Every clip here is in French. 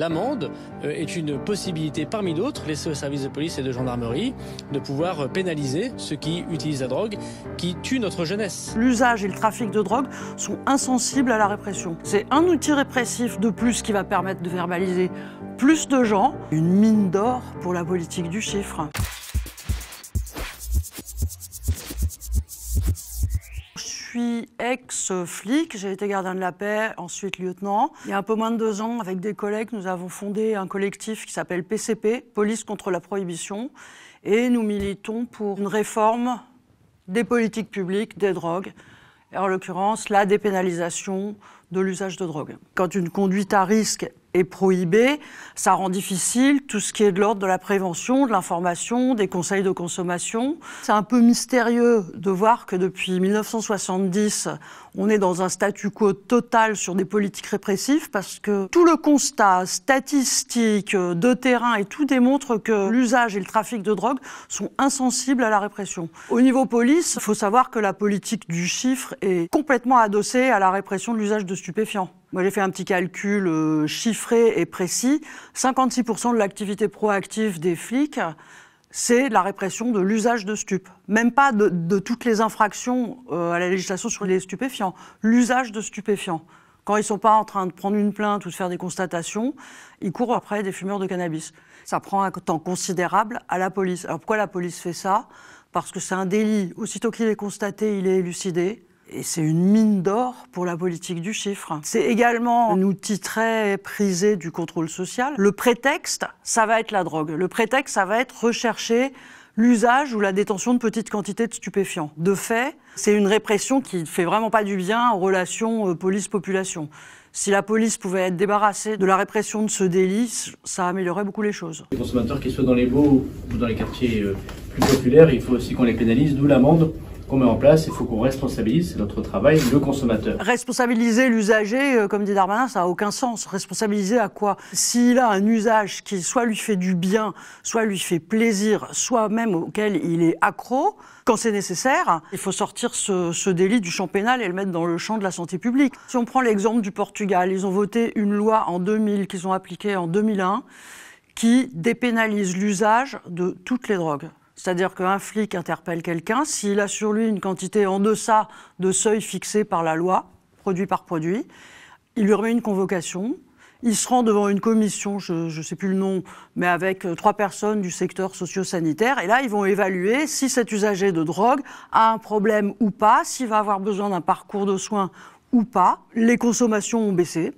L'amende euh, est une possibilité parmi d'autres laissée aux services de police et de gendarmerie de pouvoir euh, pénaliser ceux qui utilisent la drogue, qui tue notre jeunesse. L'usage et le trafic de drogue sont insensibles à la répression. C'est un outil répressif de plus qui va permettre de verbaliser plus de gens, une mine d'or pour la politique du chiffre. suis ex-flic, j'ai été gardien de la paix, ensuite lieutenant. Il y a un peu moins de deux ans, avec des collègues, nous avons fondé un collectif qui s'appelle PCP, Police contre la Prohibition, et nous militons pour une réforme des politiques publiques, des drogues, et en l'occurrence la dépénalisation de l'usage de drogue. Quand une conduite à risque est prohibé, ça rend difficile tout ce qui est de l'ordre de la prévention, de l'information, des conseils de consommation. C'est un peu mystérieux de voir que depuis 1970, on est dans un statu quo total sur des politiques répressives parce que tout le constat statistique euh, de terrain et tout démontre que l'usage et le trafic de drogue sont insensibles à la répression. Au niveau police, il faut savoir que la politique du chiffre est complètement adossée à la répression de l'usage de stupéfiants. Moi, j'ai fait un petit calcul euh, chiffré et précis. 56% de l'activité proactive des flics, c'est la répression de l'usage de stupes. Même pas de, toutes les infractions euh, à la législation sur les stupéfiants. L'usage de stupéfiants. Quand ils ne sont pas en train de prendre une plainte ou de faire des constatations, ils courent après des fumeurs de cannabis. Ça prend un temps considérable à la police. Alors pourquoi la police fait ça Parce que c'est un délit. Aussitôt qu'il est constaté, il est élucidé. Et c'est une mine d'or pour la politique du chiffre. C'est également un outil très prisé du contrôle social. Le prétexte, ça va être la drogue. Le prétexte, ça va être rechercher l'usage ou la détention de petites quantités de stupéfiants. De fait, c'est une répression qui ne fait vraiment pas du bien en relation euh, police-population. Si la police pouvait être débarrassée de la répression de ce délit, ça améliorerait beaucoup les choses. Les consommateurs, qu'ils soient dans les beaux ou dans les quartiers euh, plus populaires, il faut aussi qu'on les pénalise, d'où l'amende qu'on met en place, il faut qu'on responsabilise, c'est notre travail, le consommateur. Responsabiliser l'usager, euh, comme dit Darmanin, ça n'a aucun sens. Responsabiliser à quoi S'il a un usage qui soit lui fait du bien, soit lui fait plaisir, soit même auquel il est accro, quand c'est nécessaire, il faut sortir ce, ce, délit du champ pénal et le mettre dans le champ de la santé publique. Si on prend l'exemple du Portugal, ils ont voté une loi en 2000 qu'ils ont appliquée en 2001 qui dépénalise l'usage de toutes les drogues. C'est-à-dire qu'un flic interpelle quelqu'un s'il a sur lui une quantité en deçà de seuil fixé par la loi, produit par produit. Il lui remet une convocation. Il se rend devant une commission, je ne sais plus le nom, mais avec euh, trois personnes du secteur socio-sanitaire. Et là, ils vont évaluer si cet usager de drogue a un problème ou pas, s'il va avoir besoin d'un parcours de soins ou pas. Les consommations ont baissé,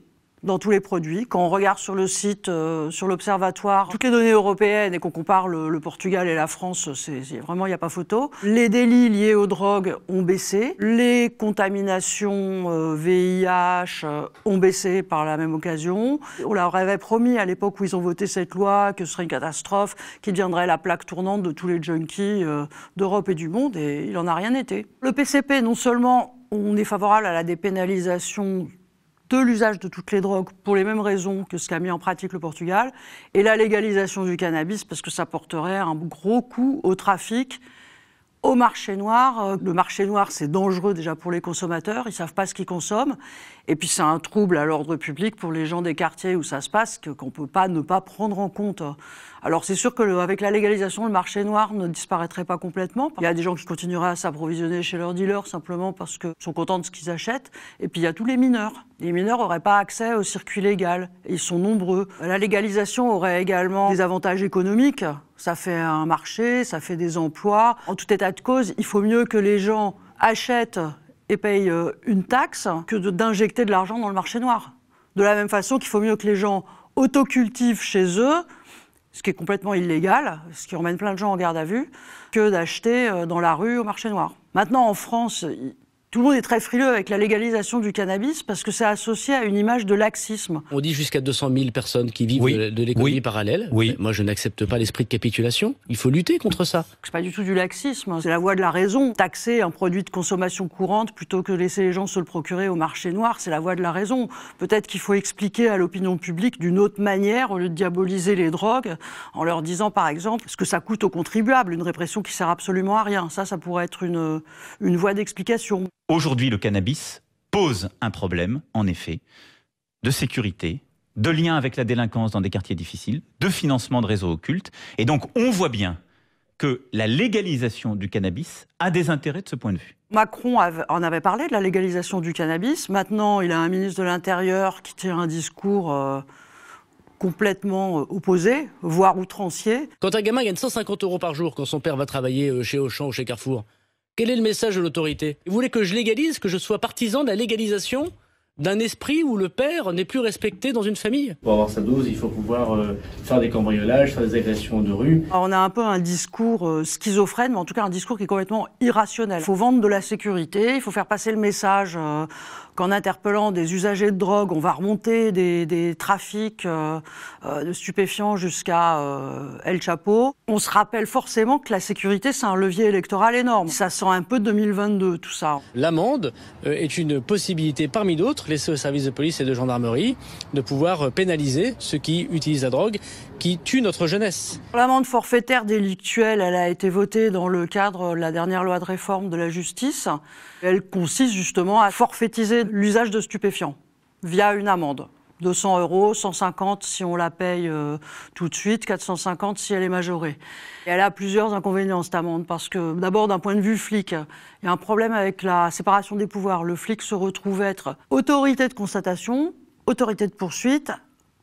dans tous les produits. Quand on regarde sur le site, euh, sur l'observatoire, toutes les données européennes et qu'on compare le, Portugal et la France, c'est vraiment, il n'y a pas photo. Les délits liés aux drogues ont baissé. Les contaminations VIH euh, euh, ont baissé par la même occasion. On leur avait promis à l'époque où ils ont voté cette loi que ce serait une catastrophe, qui deviendrait la plaque tournante de tous les junkies d'Europe et du monde, et il n'en a rien été. Le PCP, non seulement on est favorable à la dépénalisation de l'usage de toutes les drogues pour les mêmes raisons que ce qu'a mis en pratique le Portugal, et la légalisation du cannabis parce que ça porterait un gros coup au trafic au marché noir. Euh, le marché noir, c'est dangereux déjà pour les consommateurs, ils ne savent pas ce qu'ils consomment. Et puis, c'est un trouble à l'ordre public pour les gens des quartiers où ça se passe qu'on ne peut pas ne pas prendre en compte. Alors, c'est sûr qu'avec la légalisation, le marché noir ne disparaîtrait pas complètement. Il y a des gens qui continueraient à s'approvisionner chez leurs dealers simplement parce qu'ils sont contents de ce qu'ils achètent. Et puis, il y a tous les mineurs. Les mineurs n'auraient pas accès au circuit légal. Ils sont nombreux. La légalisation aurait également des avantages économiques ça fait un marché, ça fait des emplois. En tout état de cause, il faut mieux que les gens achètent et payent euh, une taxe que d'injecter de, l'argent dans le marché noir. De la même façon qu'il faut mieux que les gens autocultivent chez eux, ce qui est complètement illégal, ce qui emmène plein de gens en garde à vue, que d'acheter euh, dans la rue au marché noir. Maintenant, en France, tout le monde est très frileux avec la légalisation du cannabis parce que c'est associé à une image de laxisme. On dit jusqu'à 200 000 personnes qui vivent de, l'économie parallèle. Oui. moi, je n'accepte pas l'esprit de capitulation. Il faut lutter contre ça. C'est pas du tout du laxisme. Hein. C'est la voie de la raison. Taxer un produit de consommation courante plutôt que laisser les gens se le procurer au marché noir, c'est la voie de la raison. Peut-être qu'il faut expliquer à l'opinion publique d'une autre manière au lieu de diaboliser les drogues en leur disant, par exemple, ce que ça coûte aux contribuables, une répression qui sert absolument à rien. Ça, ça pourrait être une, une voie d'explication. Aujourd'hui, le cannabis pose un problème, en effet, de sécurité, de lien avec la délinquance dans des quartiers difficiles, de financement de réseaux occultes. Et donc, on voit bien que la légalisation du cannabis a des intérêts de ce point de vue. Macron en avait parlé de la légalisation du cannabis. Maintenant, il a un ministre de l'Intérieur qui tire un discours. Euh, complètement euh, opposé, voire outrancier. Quand un gamin gagne 150 euros par jour quand son père va travailler euh, chez Auchan ou chez Carrefour, quel est le message de l'autorité Vous voulez que je légalise, que je sois partisan de la légalisation d'un esprit où le père n'est plus respecté dans une famille. Pour avoir sa dose, il faut pouvoir euh, faire des cambriolages, faire des agressions de rue. on a un peu un discours euh, schizophrène, mais en tout cas un discours qui est complètement irrationnel. Il faut vendre de la sécurité, il faut faire passer le message euh, qu'en interpellant des usagers de drogue, on va remonter des, trafics euh, euh, de stupéfiants jusqu'à euh, El Chapo, on se rappelle forcément que la sécurité, c'est un levier électoral énorme. Ça sent un peu 2022, tout ça. L'amende est une possibilité parmi d'autres laissée aux services de police et de gendarmerie de pouvoir pénaliser ceux qui utilisent la drogue, qui tuent notre jeunesse. L'amende forfaitaire délictuelle, elle a été votée dans le cadre de la dernière loi de réforme de la justice. Elle consiste justement à forfaitiser l'usage de stupéfiants via une amende. 200 euros, 150 si on la paye euh, tout de suite, 450 si elle est majorée. elle a plusieurs inconvénients, cette amende, parce que d'abord, d'un point de vue flic, il y a un problème avec la séparation des pouvoirs. Le flic se retrouve être autorité de constatation, autorité de poursuite,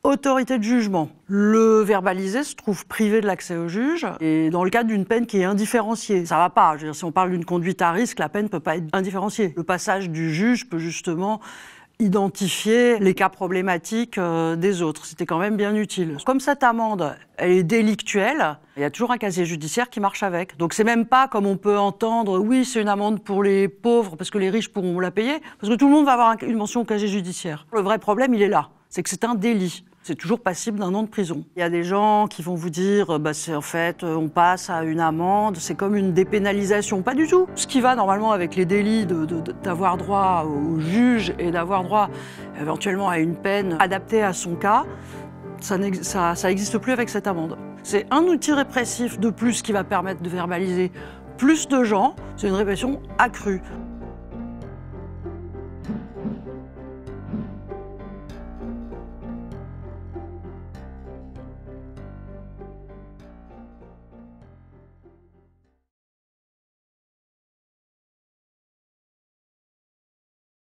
Autorité de jugement. Le verbalisé se trouve privé de l'accès au juge et dans le cadre d'une peine qui est indifférenciée. Ça va pas. si on parle d'une conduite à risque, la peine peut pas être indifférenciée. Le passage du juge peut justement identifier les cas problématiques euh, des autres. C'était quand même bien utile. Comme cette amende, elle est délictuelle, il y a toujours un casier judiciaire qui marche avec. Donc c'est même pas comme on peut entendre, oui, c'est une amende pour les pauvres parce que les riches pourront la payer, parce que tout le monde va avoir une mention au casier judiciaire. Le vrai problème, il est là, c'est que c'est un délit c'est toujours passible d'un an de prison. Il y a des gens qui vont vous dire, euh, bah, c'est en fait, euh, on passe à une amende, c'est comme une dépénalisation. Pas du tout. Ce qui va normalement avec les délits d'avoir droit au juge et d'avoir droit éventuellement à une peine adaptée à son cas, ça n'existe plus avec cette amende. C'est un outil répressif de plus qui va permettre de verbaliser plus de gens. C'est une répression accrue.